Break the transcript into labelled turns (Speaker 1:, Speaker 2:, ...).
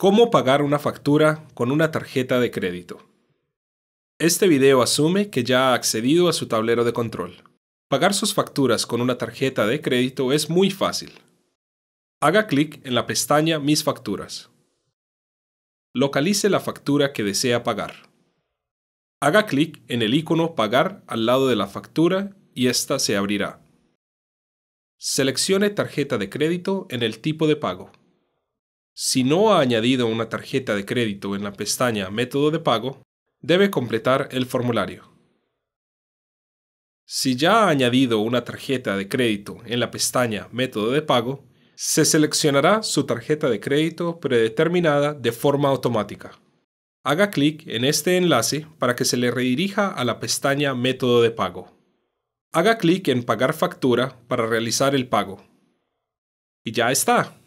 Speaker 1: ¿Cómo pagar una factura con una tarjeta de crédito? Este video asume que ya ha accedido a su tablero de control. Pagar sus facturas con una tarjeta de crédito es muy fácil. Haga clic en la pestaña Mis facturas. Localice la factura que desea pagar. Haga clic en el icono Pagar al lado de la factura y esta se abrirá. Seleccione tarjeta de crédito en el tipo de pago. Si no ha añadido una tarjeta de crédito en la pestaña Método de pago, debe completar el formulario. Si ya ha añadido una tarjeta de crédito en la pestaña Método de pago, se seleccionará su tarjeta de crédito predeterminada de forma automática. Haga clic en este enlace para que se le redirija a la pestaña Método de pago. Haga clic en Pagar factura para realizar el pago. Y ya está.